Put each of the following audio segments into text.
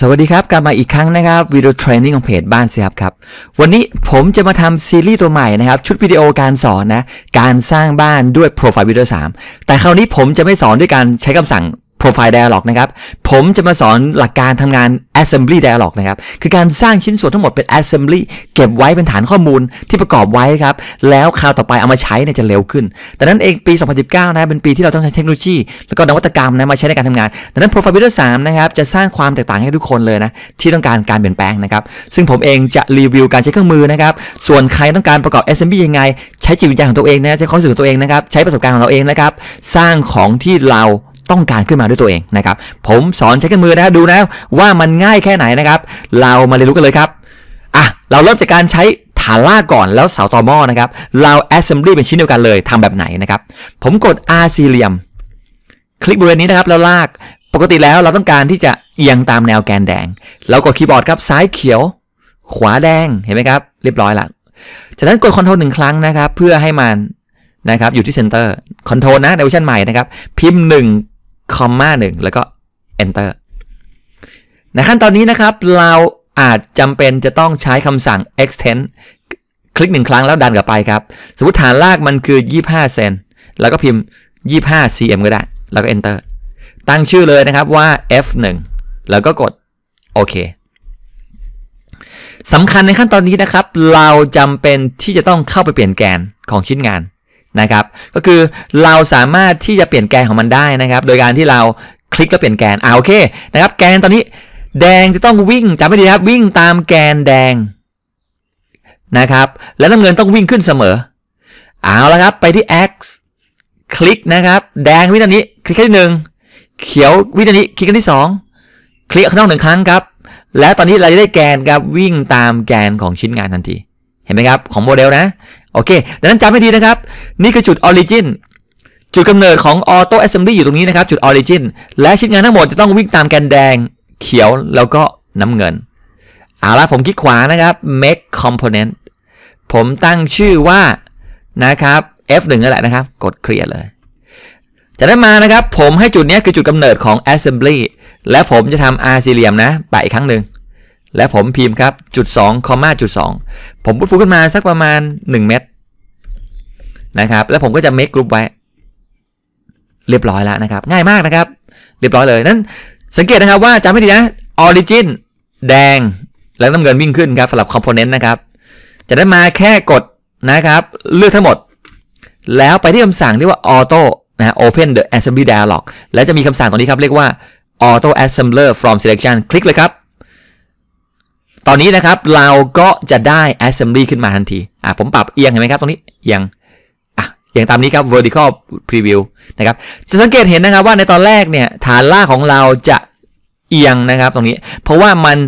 สวัสดีครับกลับมาอีกครั้งนะครับวิดีโอเทรนนิ่งของเพจบ้านสิครับครับ วันนี้ผมจะมาทำซีรีส์ตัวใหม่นะครับ ชุดวิดีโอการสอนนะการสร้างบ้านด้วยโปรไฟล์วิดีโอ3แต่คราวนี้ผมจะไม่สอนด้วยการใช้คำสั่ง Profile Dialog นะครับ ผมจะมาสอนหลักการทำงาน Assembly Dialog นะครับ คือการสร้างชิ้นส่วนทั้งหมดเป็น Assembly เก็บไว้เป็นฐานข้อมูลที่ประกอบไว้ครับ แล้วคราวต่อไปเอามาใช้เนี่ยจะเร็วขึ้น แต่นั้นเองปี 2019นะเป็นปีที่เราต้องใช้เทคโนโลยี แล้วก็นวัตกรรมนะ มาใช้ในการทำงาน ดังนั้น Profile Builder 3นะครับ จะสร้างความแตกต่างให้ทุกคนเลยนะ ที่ต้องการการเปลี่ยนแปลงนะครับ ซึ่งผมเองจะรีวิวการใช้เครื่องมือนะครับ ส่วนใครต้องการประกอบ Assembly ยังไง ใช้จิตวิญญาณของตัวเองนะ ใช้ความรู้สึกของตัวเองนะครับ ใช้ประสบการณ์ของเราเองนะครับสร้างของที่เราต้องการขึ้นมาด้วยตัวเองนะครับ ผมสอนใช้กันมือนะดูนะว่ามันง่ายแค่ไหนนะครับ เรามาเรียนรู้กันเลยครับอ่ะเราเริ่มจากการใช้ฐานล่าก่อนแล้วเสาต่อหม้อนะครับ เรา assembly เป็นชิ้นเดียวกันเลยทำแบบไหนนะครับ ผมกด R สีเรลียมคลิกบริเวณนี้นะครับแล้วลากปกติแล้วเราต้องการที่จะเอียงตามแนวแกนแดง เรากดคีย์บอร์ดครับซ้ายเขียว ขวาแดงเห็นไหมครับเรียบร้อยละ จากนั้นกดคอนโทรลหนึ่งครั้งนะครับ เพื่อให้มันนะครับอยู่ที่เซนเตอร์คอนโทรลนะในเวอร์ชันใหม่นะครับพิมพ์ 1คอมมาหนึ่งแล้วก็ enter ในขั้นตอนนี้นะครับเราอาจจำเป็นจะต้องใช้คำสั่ง extend คลิกหนึ่งครั้งแล้วดันกลับไปครับสมมติฐานลากมันคือ 25เซนแล้วก็พิมพ์ 25 cm ก็ได้ แล้วก็ enter ตั้งชื่อเลยนะครับว่า f1 แล้วก็กดโอเคสำคัญในขั้นตอนนี้นะครับ เราจำเป็นที่จะต้องเข้าไปเปลี่ยนแกนของชิ้นงานนะครับ ก็คือเราสามารถที่จะเปลี่ยนแกนของมันได้นะครับ โดยการที่เราคลิกแล้วเปลี่ยนแกน อ่าโอเค นะครับ แกนตอนนี้แดงจะต้องวิ่งจำไม่ดีครับ วิ่งตามแกนแดง นะครับ และน้ำเงินต้องวิ่งขึ้นเสมอ เอาละครับ ไปที่ x คลิกนะครับ แดงวิ่งอนนี้ คลิกคัที่หนึ่งเขียววิ่งอนนี้คลิกคัที่สองคลิกข้างนอกหนึ่งครั้งครับ และตอนนี้เราจะได้แกนครับ วิ่งตามแกนของชิ้นงานทันที เห็นไหมครับ ของโมเดลนะ โอเคดังนั้นจำให้ดีนะครับนี่คือจุดออริจินจุดกำเนิดของออโต้แอสเซมบลีอยู่ตรงนี้นะครับ จุดออริจินและชิ้นงานทั้งหมดจะต้องวิ่งตามแกนแดง เขียวแล้วก็น้ำเงินเอาละผมคลิกขวานะครับ make component ผมตั้งชื่อว่า นะครับ F1 นั่นแหละนะครับ กดเคลียร์เลย จะได้มานะครับ ผมให้จุดนี้คือจุดกำเนิดของ assembly และผมจะทำ R สี่เหลี่ยมนะ ไปอีกครั้งหนึ่งและผมพิมพ์ครับจุด2คอมมาจุด2ผมพูดพูดขึ้นมาสักประมาณ1เมตรนะครับแล้วผมก็จะ make รุ๊ปไว้ เรียบร้อยแล้วนะครับ ง่ายมากนะครับ เรียบร้อยเลยนั้น สังเกตนะครับว่าจำไม่ดีนะ origin แดงแล้วน้ำเงินวิ่งขึ้นครับสำหรับ component นะครับ จะได้มาแค่กดนะครับ เลือกทั้งหมด แล้วไปที่คำสั่งเรียกว่า auto นะ open the assembly dialog แล้วจะมีคำสั่งตรงนี้ครับ เรียกว่า auto assembler from selection คลิกเลยครับ ตอนนี้นะครับเราก็จะได้ assembly ขึ้นมาทันทีอ่าผมปรับเอียงเห็นไหมครับตรงนี้เอียงอย่างตามนี้ครับ vertical preview นะครับ จะสังเกตเห็นนะครับว่าในตอนแรกเนี่ยฐานล่างของเราจะเอียงนะครับตรงนี้ เพราะว่ามัน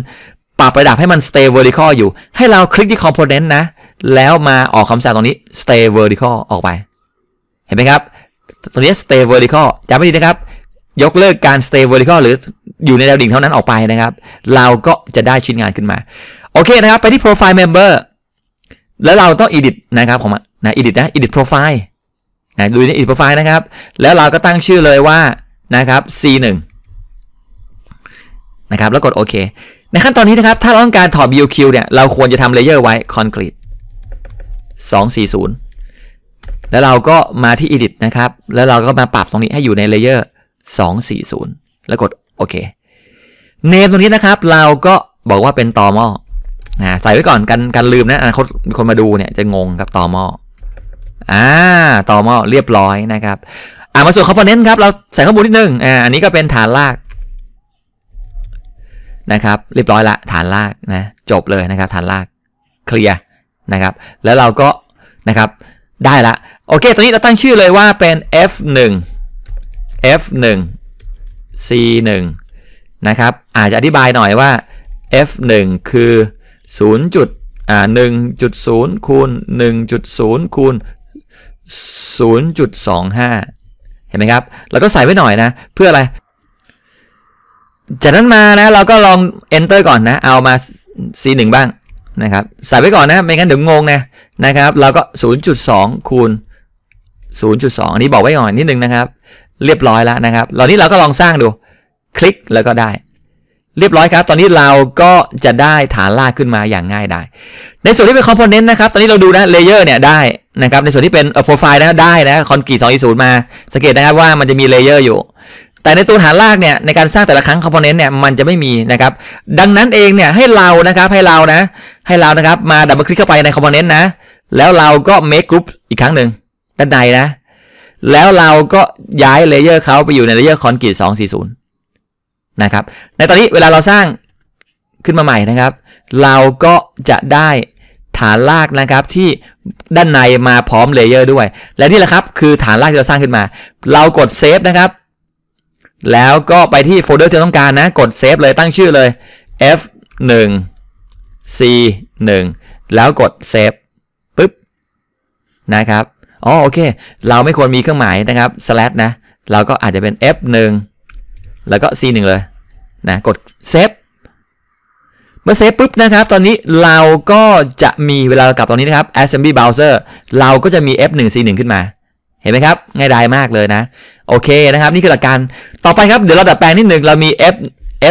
ปรับระดับให้มัน stay vertical อยู่ ให้เราคลิกที่ component นะ แล้วมาออกคำสั่งตรงนี้ stay vertical ออกไป เห็นไหมครับตรงนี้ stay vertical จำไว้ดีนะครับ ยกเลิกการ stay vertical หรืออยู่ในแนวดิ่งเท่านั้นออกไปนะครับ เราก็จะได้ชิ้นงานขึ้นมา โอเคนะครับ ไปที่ profile member แล้วเราต้อง edit นะครับของมันนะ edit นะ edit profile นะดูในอินโปรไฟล์นะครับ แล้วเราก็ตั้งชื่อเลยว่านะครับ C1 นะครับ แล้วกดโอเค ในขั้นตอนนี้นะครับ ถ้าเราต้องการถอด BQ เนี่ย เราควรจะทำเลเยอร์ไว้คอนกรีต240 แล้วเราก็มาที่ Edit นะครับ แล้วเราก็มาปรับตรงนี้ให้อยู่ในเลเยอร์240 แล้วกดโอเค เนมตรงนี้นะครับ เราก็บอกว่าเป็นตอมอะใส่ไว้ก่อนกันกันลืมนะอนาคตคนมาดูเนี่ยจะงงกับตอมออ่าต่อหม้อเรียบร้อยนะครับ อ่ามาส่วนคอมโพเนนต์ครับ เราใส่ข้อมูลนิดนึง อ่า อันนี้ก็เป็นฐานลากนะครับ เรียบร้อยละ ฐานลากนะ จบเลยนะครับ ฐานลากเคลียร์นะครับ แล้วเราก็ นะครับ ได้ละ โอเคตอนนี้เราตั้งชื่อเลยว่าเป็น f1 f1 c1 นะครับ อาจจะอธิบายหน่อยว่า f1 คือ0จุดอ่า1.0 คูณ 1.0 คูณ0.25 เห็นไหมครับ เราก็ใส่ไว้หน่อยนะ เพื่ออะไร จากนั้นมานะ เราก็ลอง enter ก่อนนะ เอามา C1 บ้างนะครับ ใส่ไว้ก่อนนะ ไม่งั้นเดี๋ยวงงนะนะครับ เราก็ 0.2 คูณ 0.2อันนี้บอกไว้ก่อนนิดนึงนะครับ เรียบร้อยแล้วนะครับตอนนี้เราก็ลองสร้างดู คลิกแล้วก็ได้ เรียบร้อยครับ ตอนนี้เราก็จะได้ฐานลากขึ้นมาอย่างง่ายได้ ในส่วนที่เป็นคอมโพเนนต์นะครับ ตอนนี้เราดูนะ เลเยอร์เนี่ยได้นะครับในส่วนที่เป็นโปรไฟล์นะได้นะคอนกรีต2 0มา สังเกตนะครับว่ามันจะมีเลเยอร์อยู่ แต่ในตัวฐานรากเนี่ยในการสร้างแต่ละครั้งคอมโพเนนต์เนี่ยมันจะไม่มีนะครับดังนั้นเองเนี่ยให้เรานะครับให้เรานะให้เรานะครับมาดับเบิลคลิกเข้าไปในคอมโพเนนต์นะแล้วเราก็เมคกรุ๊ปอีกครั้งหนึ่ง ด้านในนะแล้วเราก็ย้ายเลเยอร์เขาไปอยู่ในเลเยอร์คอนกรีต240นะครับในตอนนี้เวลาเราสร้างขึ้นมาใหม่นะครับ เราก็จะได้ฐานลากนะครับที่ด้านในมาพร้อมเลเยอร์ด้วย และนี่แหละครับคือฐานลากที่เราสร้างขึ้นมา เรากดเซฟนะครับ แล้วก็ไปที่โฟลเดอร์ที่ต้องการนะ กดเซฟเลยตั้งชื่อเลย f1 c1 แล้วกดเซฟปึ๊บนะครับอ๋อโอเค เราไม่ควรมีเครื่องหมายนะครับ slash นะเราก็อาจจะเป็น f1 แล้วก็ c1 เลยนะกดเซฟมื่อเซฟปุ๊บนะครับตอนนี้เราก็จะมีเวลากลับตอนนี้นะครับ assembly browser เราก็จะมี f1c1 ขึ้นมาเห็นไหมครับ ง่ายดายมากเลยนะ โอเคนะครับนี่คือหลักการต่อไปครับ เดี๋ยวเราดัดแปลงนิดหนึ่งเรามี f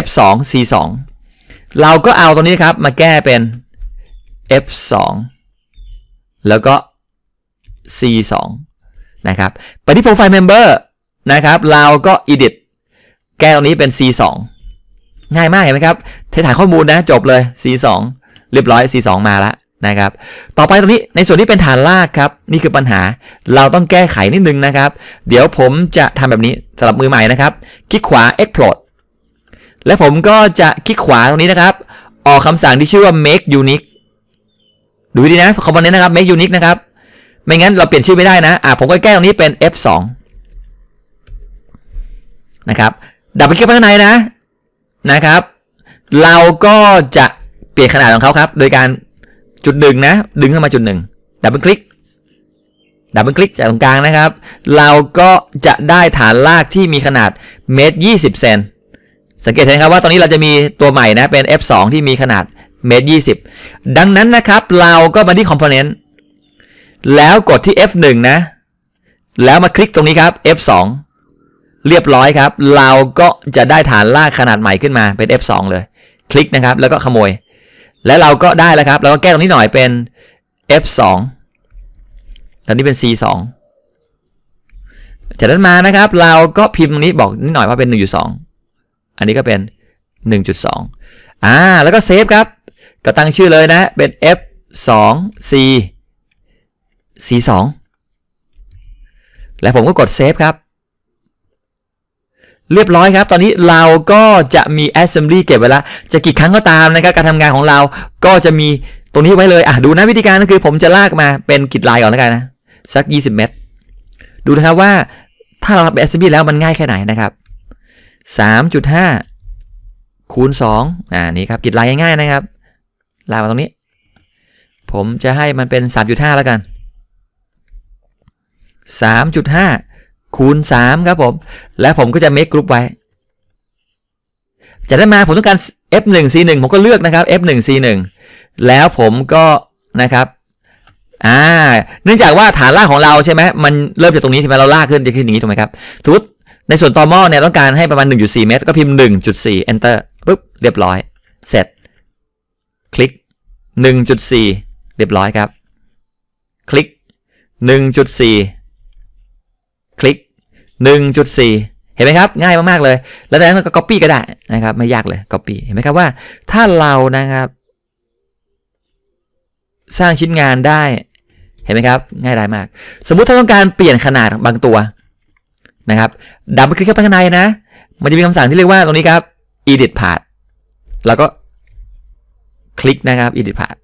f2 c2 เราก็เอาตรงนี้นครับมาแก้เป็น f2 แล้วก็ c2 นะครับไปที่ profile member นะครับเราก็ edit แก้ตรงนี้เป็น c2 ง่ายมากเห็นไหมครับเทฐานข้อมูลนะจบเลย C2 เรียบร้อย C2 มาแล้วนะครับต่อไปตรงนี้ในส่วนที่เป็นฐานลากครับ นี่คือปัญหา เราต้องแก้ไขนิดนึงนะครับ เดี๋ยวผมจะทำแบบนี้สำหรับมือใหม่นะครับ คลิกขวา export และผมก็จะคลิกขวาตรงนี้นะครับ ออกคำสั่งที่ชื่อว่า make unique ดูดีนะคอมโพนนี้นะครับ make unique นะครับไม่งั้นเราเปลี่ยนชื่อไม่ได้นะอ่าผมก็แก้ตรงนี้เป็น f2 นะครับดับไปคลิกข้างในนะนะครับเราก็จะเปลี่ยนขนาดของเขาครับโดยการจุดหนึ่งนะดึงเข้ามาจุดหนึ่งดับเบิลคลิก ดับเบิลคลิกจากตรงกลางนะครับ เราก็จะได้ฐานลากที่มีขนาดเมตรยี่สิบเซนสังเกตเห็นครับว่าตอนนี้เราจะมีตัวใหม่นะเป็น f 2ที่มีขนาดเมตรยี่สิบดังนั้นนะครับเราก็มาที่คอมโพเนนต์แล้วกดที่ f 1นะแล้วมาคลิกตรงนี้ครับ f 2เรียบร้อยครับ เราก็จะได้ฐานลากขนาดใหม่ขึ้นมาเป็น F2 เลย คลิกนะครับแล้วก็ขโมย และเราก็ได้แล้วครับ เราก็แก้ตรงนี้หน่อยเป็น F2 แล้วนี่เป็น C2 จากนั้นมานะครับเราก็พิมพ์ตรงนี้บอกนิดหน่อยว่าเป็น 1.2 อันนี้ก็เป็น 1.2 อ่าแล้วก็เซฟครับก็ตั้งชื่อเลยนะเป็น F2 C C2 และผมก็กดเซฟครับเรียบร้อยครับ ตอนนี้เราก็จะมี assembly เก็บไว้แล้วจะกี่ครั้งก็ตามนะครับการทำงานของเรา ก็จะมีตรงนี้ไว้เลยอ่ะดูนะวิธีการก็คือผมจะลากมาเป็นกิดลายก่อนแล้วกันนะสัก 20 เมตร ดูนะครับว่าถ้าเราทำ assembly แล้วมันง่ายแค่ไหนนะครับ 3.5คูณ2อ่า นี่ครับกิดลายง่ายๆนะครับลากมาตรงนี้ ผมจะให้มันเป็น 3.5แล้วกัน 3.5คูณ 3 ครับผม แล้วผมก็จะ make group ไว้จะได้มาผมต้องการ f1 c1 ผมก็เลือกนะครับ f1 c1 แล้วผมก็นะครับอ่าเนื่องจากว่าฐานลากของเราใช่ไหมมันเริ่มจากตรงนี้ใช่ไหมเราลากขึ้นจะขึ้นอย่างนี้ถูกไหมครับสมมติในส่วนต่อหม้อเนี่ยต้องการให้ประมาณ 1.4 เมตร ก็พิมพ์ 1.4 enter ปุ๊บ เรียบร้อยเสร็จคลิก 1.4 เรียบร้อยครับ คลิก 1.4 1.4 เห็นไหมครับง่ายมากๆเลย แล้วจากนั้นก็ copy ก็ได้นะครับไม่ยากเลย copy เห็นไหมครับว่า ถ้าเรานะครับ สร้างชิ้นงานได้ เห็นไหมครับง่ายดายมาก สมมุติถ้าต้องการเปลี่ยนขนาดบางตัวนะครับดับคลิกเข้าไปข้างในนะ มันจะมีคำสั่งที่เรียกว่าตรงนี้ครับ edit p a r t แล้วก็คลิกนะครับ edit p a r t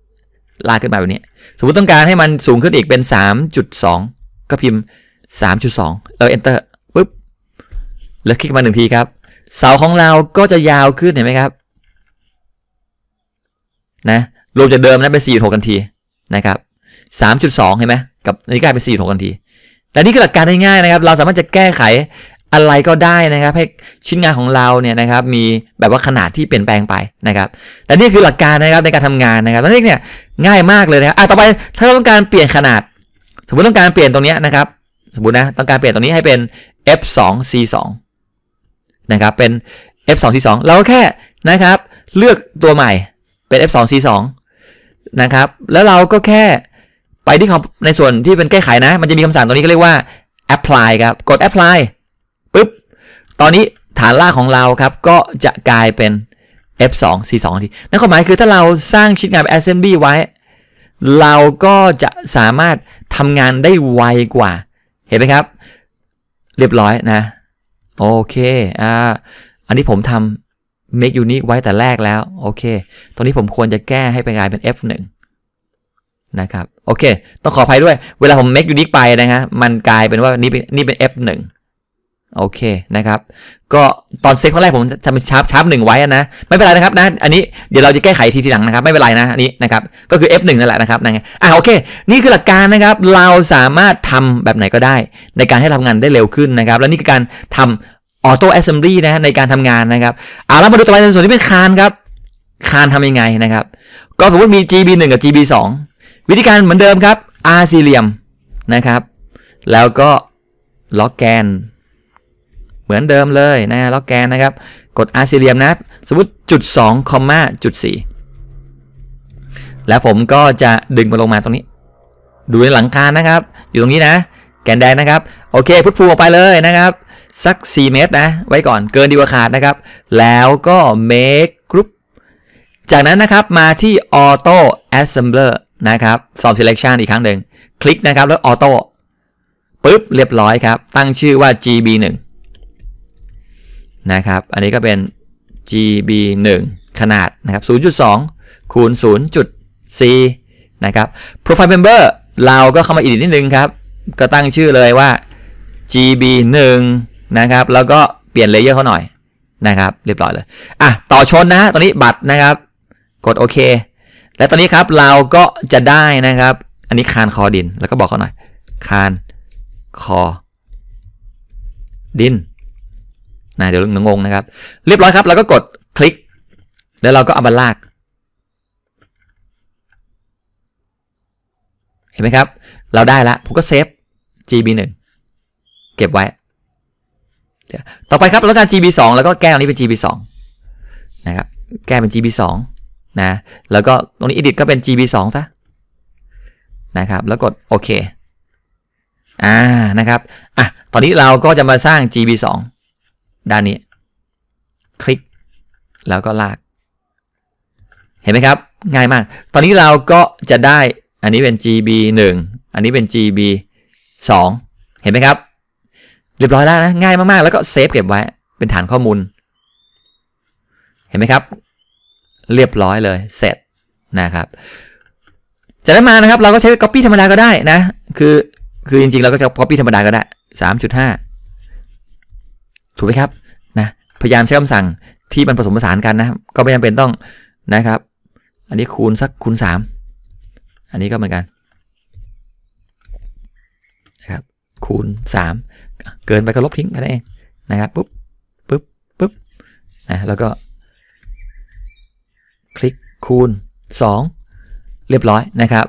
ลากขึ้นมาแบบนี้สมมติต้องการให้มันสูงขึ้นอีกเป็น 3.2 ก็พิมพ์ 3.2แล้ว enter แล้วคลิกมาหนึ่งทีครับเสาของเราก็จะยาวขึ้นเห็นไหมครับนะรวมจากเดิมนะเป็น4.6กันทีนะครับ 3.2เห็นไหมกับนี่กลายเป็น4.6กันทีแต่นี่คือหลักการง่ายๆนะครับ เราสามารถจะแก้ไขอะไรก็ได้นะครับ ให้ชิ้นงานของเราเนี่ยนะครับมีแบบว่าขนาดที่เปลี่ยนแปลงไปนะครับแต่นี่คือหลักการนะครับในการทำงานนะครับแล้วนี่เนี่ยง่ายมากเลยนะครับอ่ะต่อไปถ้าเราต้องการเปลี่ยนขนาด สมมติต้องการเปลี่ยนตรงนี้นะครับสมมตินะต้องการเปลี่ยนตรงนี้ให้เป็น f2c2 นะครับเป็น F2C2 เราก็แค่นะครับ เลือกตัวใหม่เป็น F2C2 นะครับแล้วเราก็แค่ไปที่ในส่วนที่เป็นแก้ไขนะมันจะมีคำสั่งตัวนี้ก็เรียกว่า apply ครับกด apply ปุ๊บตอนนี้ฐานล่าของเราครับก็จะกลายเป็น F2 C2 ทีนั่นความหมายคือถ้าเราสร้างชิ้นงาน assembly ไว้ เราก็จะสามารถทำงานได้ไวกว่า เห็นไหมครับ เรียบร้อยนะโอเค อ่า อันนี้ผมทำ make unique ไว้แต่แรกแล้ว โอเค ตรงนี้ผมควรจะแก้ให้เป็นกลายเป็น f1 นะครับ โอเค ต้องขออภัยด้วย เวลาผม make unique ไปนะฮะ มันกลายเป็นว่า นี่เป็นนี่เป็น f1 โอเคนะครับ ก็ตอนเซฟครั้งแรกผมจะทชาร์ปชาร์ปหนึ่งไว้นะ ไม่เป็นไรนะครับนะอันนี้เดี๋ยวเราจะแก้ไขทีทีหลังนะครับ ไม่เป็นไรนะอันนี้นะครับก็คือ F1 นั่นแหละนะครับนะอ่ะโอเคนี่คือหลักการนะครับ เราสามารถทำแบบไหนก็ได้ ในการให้ทำงานได้เร็วขึ้นนะครับ และนี่คือการทำออโต้แอสเซมบลีนะในการทำงานนะครับอ่ะแล้วมาดูต่อไปในส่วนที่เป็นคานครับคานทำยังไงนะครับก็สมมติมี GB1 กับ GB2 วิธีการเหมือนเดิมครับ R สี่เหลี่ยมนะครับ แล้วก็ล็อกแกนมือนเดิมเลยนะล็อกแกนนะครับ กดอาร์ซีเรียมนะ สมมติจุด2คอมมาจุด4แล้วผมก็จะดึงมันลงมาตรงนี้ ดูในหลังคานะครับ อยู่ตรงนี้นะ แกนแดงนะครับ โอเคพุทธภูออกไปเลยนะครับ สัก 4 เมตรนะ ไว้ก่อนเกินดีกว่าขาดนะครับ แล้วก็ make group จากนั้นนะครับมาที่ auto assembler นะครับสอบ m selection อีกครั้งหนึ่งคลิกนะครับแล้ว auto ปุ๊บเรียบร้อยครับตั้งชื่อว่า gb 1นะครับ อันนี้ก็เป็น GB 1ขนาดนะครับ0.2 คูณ0.4นะครับ Profile Member เราก็เข้ามาอีกนิดนึงครับ ก็ตั้งชื่อเลยว่า GB 1นะครับ แล้วก็เปลี่ยนเลเยอร์เขาหน่อยนะครับ เรียบร้อยเลย อ่ะ ต่อชนนะตอนนี้บัตรนะครับ กดโอเค และตอนนี้ครับเราก็จะได้นะครับ อันนี้คานคอดิน แล้วก็บอกเขาหน่อย คานคอดินนะเดี๋ยวงงนะครับ เรียบร้อยครับเราก็กดคลิก แล้วเราก็เอามาลาก เห็นไหมครับ เราได้ละ ผมก็เซฟ gb1 เก็บไว้ ต่อไปครับเราการ gb2 แล้วก็แก้ตรงนี้เป็น gb2 นะครับแก้เป็น gb2 นะแล้วก็ตรงนี้ edit ก็เป็น gb2 ซะนะครับแล้วกดโอเคอ่านะครับอ่ะตอนนี้เราก็จะมาสร้าง gb2 ด้านนี้คลิกแล้วก็ลาก เห็นไหมครับ ง่ายมาก ตอนนี้เราก็จะได้อันนี้เป็น GB 1อันนี้เป็น GB 2เห็นไหมครับ เรียบร้อยแล้วนะง่ายมากๆ แล้วก็เซฟเก็บไว้เป็นฐานข้อมูล เห็นไหมครับ เรียบร้อยเลยเสร็จนะครับจากนั้นมานะครับ เราก็ใช้ Copy ธรรมดาก็ได้นะคือคือจริงๆเราก็จะ Copy ธรรมดาก็ได้3.5ถูกไหมครับ นะ พยายามใช้คำสั่งที่มันผสมผสานกันนะ ก็ไม่จำเป็นต้องนะครับ อันนี้คูณสักคูณ 3 อันนี้ก็เหมือนกันนะครับคูณ 3 เกินไปก็ลบทิ้งกันเองนะครับปุ๊บปุ๊บปุ๊บนะแล้วก็ คลิกคูณ 2 เรียบร้อยนะครับ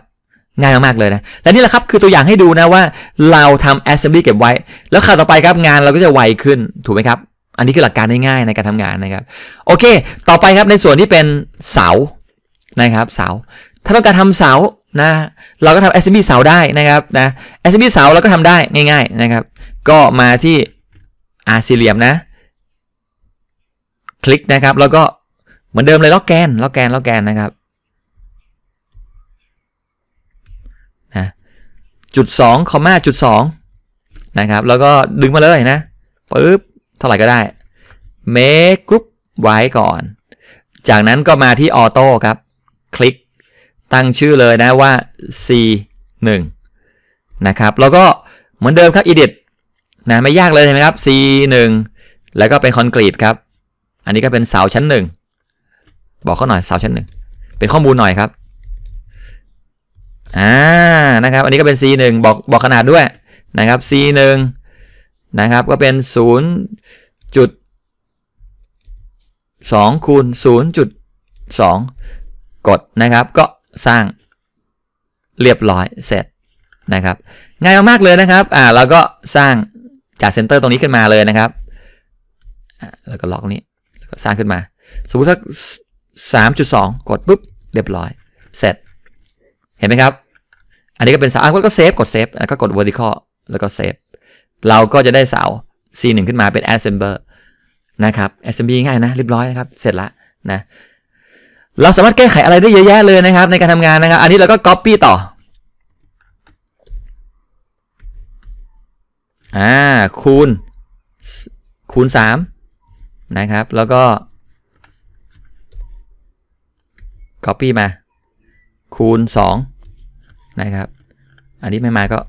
ง่ายมากเลยนะ และนี่แหละครับคือตัวอย่างให้ดูนะว่าเราทำ assembly เก็บไว้ แล้วข่าวต่อไปครับงานเราก็จะไวขึ้นถูกไหมครับอันนี้คือหลักการง่ายๆ ในการทำงานนะครับ โอเคต่อไปครับในส่วนที่เป็นเสานะครับเสา ถ้าต้องการทำเสานะ เราก็ทำ assembly เสาได้นะครับนะ assembly เสาเราก็ทำได้ง่าย ๆนะครับ ก็มาที่อารซีเลียมนะคลิกนะครับแล้วก็เหมือนเดิมเลยล็อกแกนล็อกแกนล็อกแกนนะครับจุดสองคอมมาจุดสองนะครับ แล้วก็ดึงมาเลยนะปึ๊บ เท่าไหร่ก็ได้ make group ไว้ก่อน จากนั้นก็มาที่ออโต้ครับ คลิกตั้งชื่อเลยนะว่า c 1นะครับ แล้วก็เหมือนเดิมครับ edit นะ ไม่ยากเลยใช่ไหมครับ c 1แล้วก็เป็นคอนกรีตครับ อันนี้ก็เป็นเสาชั้นหนึ่งบอกเขาหน่อยเสาชั้นหนึ่งเป็นข้อมูลหน่อยครับ อ่านะครับอันนี้ก็เป็น C1 บอกบอกขนาดด้วยนะครับ C1 นะครับ ก็เป็น0จุด2คูณ 0.2 กดนะครับ ก็สร้างเรียบร้อยเสร็จนะครับง่ายมากๆ เลยนะครับอ่าเราก็สร้างจากเซนเตอร์ตรงนี้ขึ้นมาเลยนะครับแล้วก็ล็อกนี้แล้วก็สร้างขึ้นมา สมมติถ้า3.2 กดปุ๊บเรียบร้อยเสร็จเห็นไหมครับอันนี้ก็เป็นเสาอ่ะก็เซฟกดเซฟแล้วก็กด vertical แล้วก็เซฟเราก็จะได้เสา C1 ขึ้นมาเป็น assembler นะครับ assembly ง่ายนะเรียบร้อยนะครับ เสร็จละนะเราสามารถแก้ไขอะไรได้เยอะแยะเลยนะครับ ในการทำงานนะครับ อันนี้เราก็ copy ต่อ อ่า คูณคูณ 3 นะครับ แล้วก็ copy มาคูณ 2นะครับ อันนี้ไม่มาก็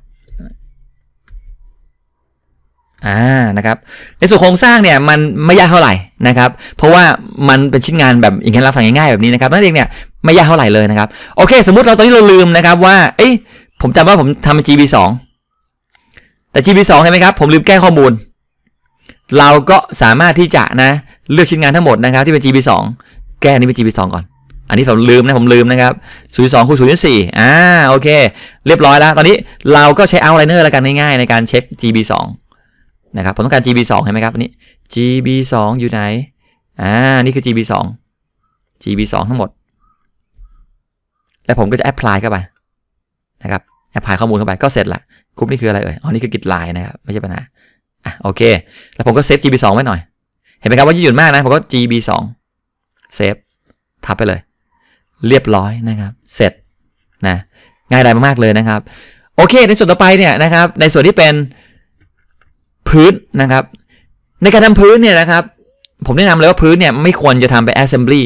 อ่า นะครับ ในส่วนโครงสร้างเนี่ยมันไม่ยากเท่าไหร่นะครับ เพราะว่ามันเป็นชิ้นงานแบบอย่างเงี้ยรับังง่ายๆแบบนี้นะครับ นั่นเองเนี่ยไม่ยากเท่าไหร่เลยนะครับ โอเค สมมุติเราตอนนี้เราลืมนะครับว่า เอ้ยผมจำว่าผมทำเป็น GB 2แต่ GB 2ใช่ไหมครับ ผมลืมแก้ข้อมูล เราก็สามารถที่จะนะเลือกชิ้นงานทั้งหมดนะครับที่เป็น GB 2แก้นี้เป็น GB 2ก่อนอันนี้ผมลืมนะ ผมลืมนะครับ0ูนย์สองคูณศูนย์สี่อ่า โอเค เรียบร้อยแล้ว ตอนนี้เราก็ใช้ outlier แล้วกันง่ายๆ ในการเช็ค gb 2นะครับ ผมต้องการ gb 2เห็นไหมครับ อันนี้ gb 2อยู่ไหนอ่า นี่คือ gb 2 gb 2ทั้งหมด แล้วผมก็จะ apply เข้าไป นะครับ apply ข้อมูลเข้าไปก็เสร็จละกุ่นี้คืออะไรเอ่ยอ๋อนี่คือกิจไลน์นะครับ ไม่ใช่ปัญหาอ่ะโอเคแล้วผมก็เซฟ gb 2ไว้หน่อย เห็นไหมครับว่ายืดหยุ่นมากนะผมก็ gb 2เซฟทับไปเลยเรียบร้อยนะครับเสร็จนะง่ายดายมาก ๆ เลยนะครับโอเคในส่วนต่อไปเนี่ยนะครับในส่วนที่เป็นพื้นนะครับ ในการทำพื้นเนี่ยนะครับ ผมแนะนำเลยว่าพื้นเนี่ยไม่ควรจะทำเป็น assembly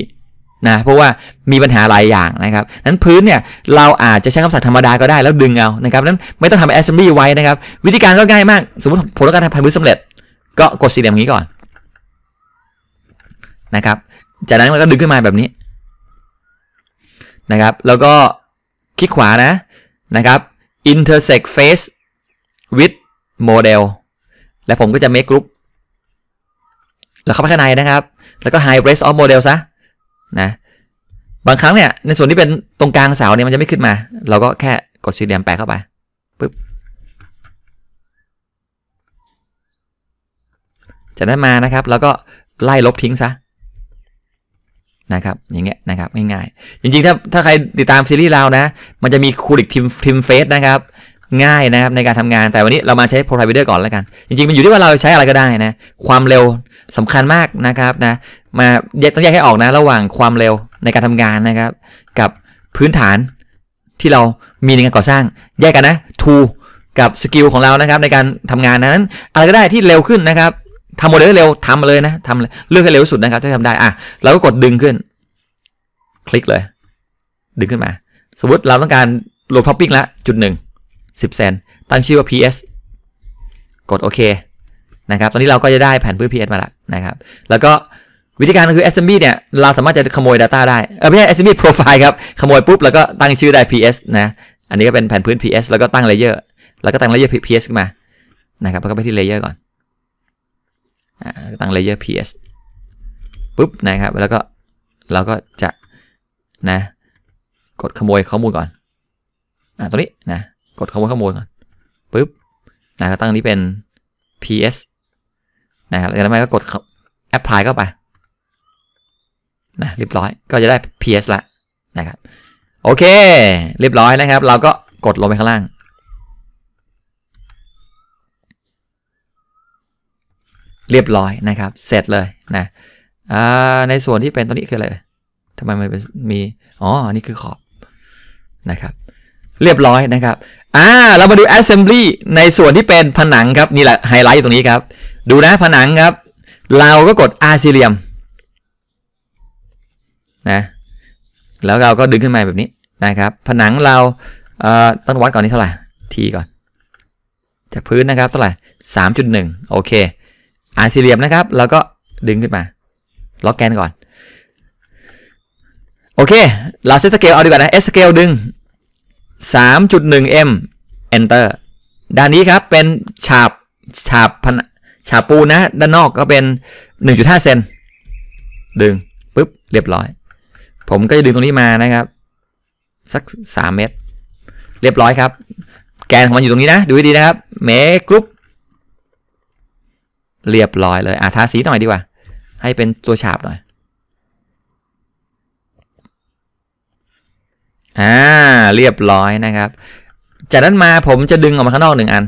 นะเพราะว่ามีปัญหาหลายอย่างนะครับนั้นพื้นเนี่ยเราอาจจะใช้คำสั่งธรรมดาก็ได้แล้วดึงเอานะครับนั้นไม่ต้องทำแอสเ assembly ไว้นะครับ วิธีการก็ง่ายมาก สมมติผมต้องการทำพื้นสำเร็จ ก็กดสี่เหลี่ยมอย่างนี้ก่อนนะครับจากนั้นเรนก็ดึงขึ้นมาแบบนี้นะครับแล้วก็คลิกขวานะนะครับ intersect face with model แล้วผมก็จะ make group แล้วเข้าไปข้างในนะครับแล้วก็ high res of model ซะนะบางครั้งเนี่ย ในส่วนที่เป็นตรงกลางเสาเนี่ยมันจะไม่ขึ้นมา เราก็แค่กดสี่เหลี่ยมแปะเข้าไปปึ๊บจะได้มานะครับ แล้วก็ไล่ลบทิ้งซะนะครับอย่างเงี้ยนะครับง่ายๆจริงๆถ้าถ้าใครติดตามซีรีส์เรานะมันจะมีคูลิกทีมทีมเฟสนะครับง่ายนะครับในการทำงานแต่วันนี้เรามาใช้โป p r o เดอร์ก่อนแล้วกัน จริงๆมันอยู่ที่ว่าเราใช้อะไรก็ได้นะ ความเร็วสำคัญมากนะครับนะมาแยกต้องแยกให้ออกนะระหว่างความเร็วในการทำงานนะครับ กับพื้นฐานที่เรามีในการก่อสร้างแยกกันนะทูกับสกิลของเรานะครับ ในการทำงานนั้น อะไรก็ได้ที่เร็วขึ้นนะครับทำโมเดลเร็วทำเลยนะทำเลยเลือกให้เร็วที่สุดนะครับถ้าทำได้ อ่ะ เราก็กดดึงขึ้น คลิกเลย ดึงขึ้นมา สมมติ เราต้องการโหลดพ็อปปิ้งละจุดหนึ่งสิบเซนตั้งชื่อว่า PS กดโอเคนะครับตอนนี้เราก็จะได้แผ่นพื้น PS มาละนะครับแล้วก็วิธีการคือ SMB เนี่ยเราสามารถจะขโมย Data ได้อไม่ใช่ SMB Profile ครับ ขโมยปุ๊บแล้วก็ตั้งชื่อได้ PS นะอันนี้ก็เป็นแผ่นพื้น PS แล้วก็ตั้งเลเยอร์แล้วก็ตั้งเลเยอร์ PS ขึ้นมานะครับแล้วก็ไปที่เลเยอร์ก่อนตั้ง layer ps ปุ๊บนะครับแล้วก็ เราก็จะนะกดขโมยข้อมูลก่อนอ่าตรงนี้นะกดขโมยข้อมูลก่อนปุ๊บนะตั้งนี้เป็น ps นะครับแล้วไมก็กด apply เข้าไปนะเรียบร้อยก็จะได้ ps ละนะครับโอเค เรียบร้อยนะครับ เราก็กดลงไปข้างล่างเรียบร้อยนะครับเสร็จเลยนะในส่วนที่เป็นตัวนี้คืออะไรทำไมมันมีอ๋ออันนี้คือขอบนะครับ เรียบร้อยนะครับอ่าเรามาดู assembly ในส่วนที่เป็นผนังครับนี่แหละไฮไลท์ตรงนี้ครับ ดูนะผนังครับ เราก็กด R สี่เหลี่ยมนะแล้วเราก็ดึงขึ้นมาแบบนี้นะครับ ผนังเราเอ่อต้องวัดก่อนนี้เท่าไหร่ทีก่อนจากพื้นนะครับเท่าไหร่3.1โอเคอ่านสี่เหลี่ยมนะครับ แล้วก็ดึงขึ้นมาล็อกแกนก่อน โอเคเราเซตสเกลเอาดีกว่านะเอสเกลดึง3.1 m enter ด้านนี้ครับเป็นฉาบ ฉาบผนฉาบปูนะ ด้านนอกก็เป็น 1.5 เซนดึงปุ๊บ เรียบร้อย ผมก็จะดึงตรงนี้มานะครับ สัก 3 เมตร เรียบร้อยครับ แกนของมันอยู่ตรงนี้นะ ดูให้ดีนะครับเมกรุ๊ปเรียบร้อยเลย อ่ะทาสีหน่อยดีกว่า ให้เป็นตัวฉาบหน่อย อ่าเรียบร้อยนะครับ จากนั้นมาผมจะดึงออกมาข้างนอกหนึ่งอัน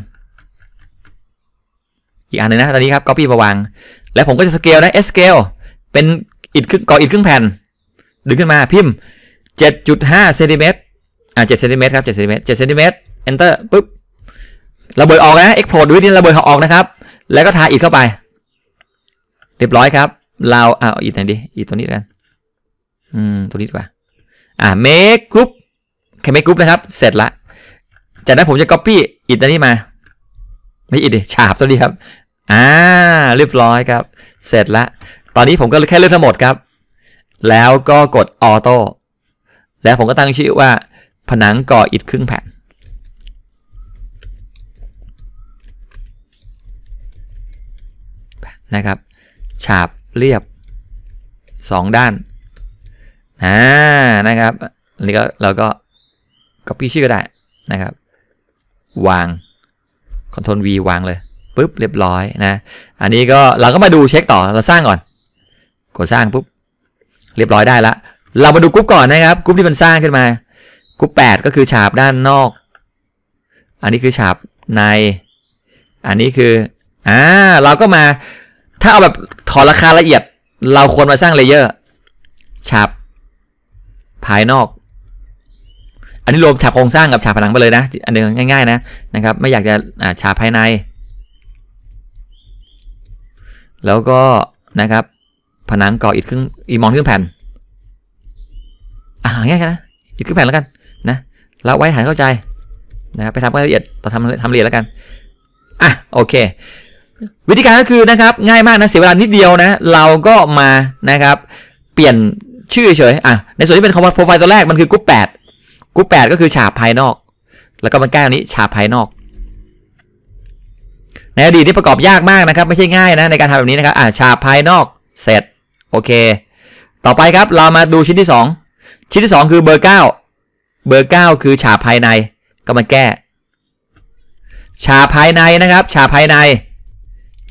อีกอันหนึ่งนะ ตอนนี้ครับก็พี่ประวัง แล้วผมก็จะสเกลนะ S scale เป็นอิดครึ่งก่ออิดครึ่งแผ่น ดึงขึ้นมาพิมพ์ 7.5เซนติเมตรอ่า7เซนติเมตรครับ7เซนติเมตร7เซนติเมตร enter ปุ๊บระเบิดออกนะ export ด้วยนี่ระเบิดออกนะครับแล้วก็ทาอีกเข้าไป เรียบร้อยครับ เราเอาอีกไหนดี อีกตัวนี้กัน อืม ตัวนี้ดีกว่า อ่า make group แค่ make group นะครับ เสร็จละจากนั้นผมจะ copy อีกตัวนี้มาไม่อิกดิ ฉาบตัวนี้ครับ อ่า เรียบร้อยครับ เสร็จละตอนนี้ผมก็แค่เลือกทั้งหมดครับ แล้วก็กดออโต้แล้วผมก็ตั้งชื่อว่า ผนังก่ออิฐครึ่งแผ่นนะครับ ฉาบเรียบ 2 ด้าน อ่า นะครับนี่ก็เราก็ copy ชื่อก็ได้ นะครับ วาง Ctrl V วางเลยปุ๊บเรียบร้อยนะ อันนี้ก็เราก็มาดูเช็คต่อ เราสร้างก่อนกดสร้างปุ๊บเรียบร้อยได้ละ เรามาดูกรุ๊ปก่อนนะครับกรุ๊ปที่มันสร้างขึ้นมากรุ๊ป8ก็คือฉาบด้านนอก อันนี้คือฉาบใน อันนี้คือ อ่า เราก็มาถ้าเอาแบบถอดราคาละเอียดเราควรมาสร้างเลเยอร์ฉาบภายนอก อันนี้รวมฉาบโครงสร้างกับฉาบผนังไปเลยนะ อันเดียง่าย ๆ นะนะครับ ไม่อยากจะฉาบภายใน แล้วก็นะครับ ผนังก่ออิฐครึ่งอีมอนครึ่งแผ่นอ่าง่ายแค่นะอิฐครึ่งแผ่นแล้วกัน นะเราไว้ฐานเข้าใจนะครับไปทำรายละเอียด ต่อทำทำเรียนแล้วกัน อ่ะโอเควิธีการก็คือนะครับง่ายมากนะเสียเวลานิดเดียวนะเราก็มานะครับเปลี่ยนชื่อเฉยอ่ะในส่วนที่เป็นคำว่าโปรไฟล์ตัวแรก มันคือกรุ๊ปแปดกรุ๊ปแปดก็คือฉากภายนอก แล้วก็มันแก้นี้ ฉากภายนอก ในอดีตที่ประกอบยากมากนะครับ ไม่ใช่ง่ายนะในการทำแบบนี้นะครับอ่ะฉากภายนอกเสร็จ โอเค ต่อไปครับเรามาดูชิ้นที่ 2 ชิ้นที่ 2 คือเบอร์ 9เบอร์ 9 คือฉากภายใน ก็มันแก้ฉากภายในนะครับ ฉากภายใน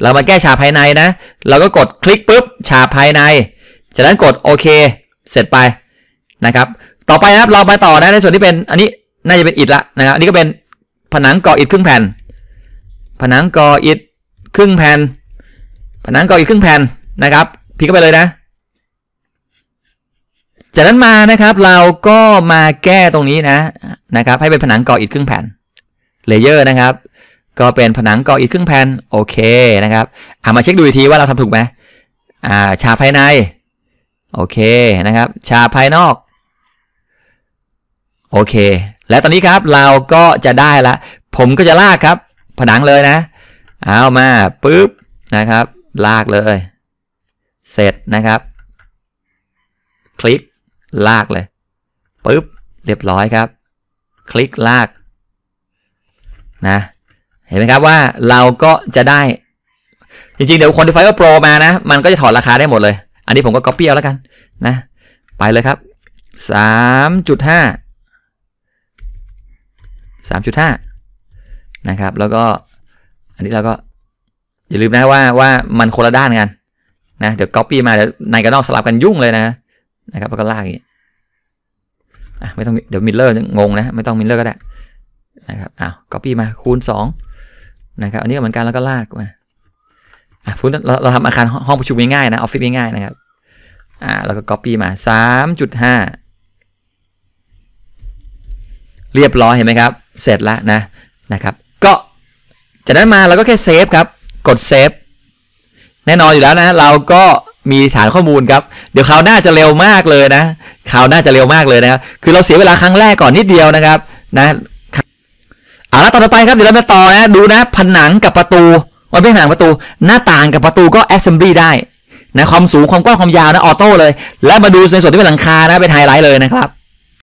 เรามาแก้ฉากภายในนะ เราก็กดคลิกปุ๊บฉากภายใน จากนั้นกดโอเคเสร็จไปนะครับ ต่อไปนะครับเราไปต่อนะในส่วนที่เป็นอันนี้น่าจะเป็นอิฐละนะครับอันนี้ก็เป็นผนังก่ออิฐครึ่งแผ่น ผนังก่ออิฐครึ่งแผ่นผนังก่ออิฐครึ่งแผ่นนะครับพิกไปเลยนะ จากนั้นมานะครับเราก็มาแก้ตรงนี้นะนะครับ ให้เป็นผนังก่ออิฐครึ่งแผ่นเลเยอร์นะครับก็เป็นผนังก่ออีกครึ่งแผ่นโอเคนะครับอามาเช็คดูอีกทีว่าเราทำถูกไหมอ่าฉาภายใน โอเคนะครับฉาภายนอกโอเค และตอนนี้ครับเราก็จะได้ละ ผมก็จะลากครับ ผนังเลยนะ เอามาปุ๊บนะครับ ลากเลย เสร็จนะครับ คลิกลากเลยปุ๊บเรียบร้อยครับ คลิกลากนะเห็นไหมครับว่าเราก็จะได้ จริงๆ เดี๋ยวค u a n t ฟ f i ก็โปรมานะ มันก็จะถอดราคาได้หมดเลย อันนี้ผมก็ก๊อปปี้เอาแล้วกันนะไปเลยครับ 3.5 3.5 นะครับ แล้วก็อันนี้เราก็อย่าลืมนะว่าว่ามันคนละด้านกันนะเดี๋ยวก๊อปปี้มาเดี๋ยวในกับนอกสลับกันยุ่งเลยนะนะครับแล้วก็ลากอย่างนี้ไม่ต้องเดี๋ยวมิลเลอร์งงนะ ไม่ต้องมิลเลอร์ก็ได้นะครับอ้าวก๊อปปี้มาคูณ 2นะครับอันนี้ก็เหมือนกันแล้วก็ลากมาอ่ะฟุตเราเราทำอาคารห้องประชุมง่ายๆนะออฟฟิศง่ายๆนะครับอ่าแล้วก็ Copy มา 3.5 เรียบร้อยเห็นไหมครับ เสร็จแล้วนะนะครับก็จากนั้นมาเราก็แค่เซฟครับกดเซฟแน่นอนอยู่แล้วนะเราก็มีฐานข้อมูลครับ เดี๋ยวคราวหน้าจะเร็วมากเลยนะคราวหน้าจะเร็วมากเลยนะครับคือเราเสียเวลาครั้งแรกก่อนนิดเดียวนะครับ นะเอาละต่อไปครับ เดี๋ยวเราไปต่อนะ ดูนะ ผนังกับประตู ว่าเป็นผนังประตูหน้าต่างกับประตูก็แอสเซมบลีได้นะความสูง ความกว้างความยาวนะออโต้เลย แล้วมาดูในส่วนที่เป็นหลังคานะเป็นไฮไลท์เลยนะครับ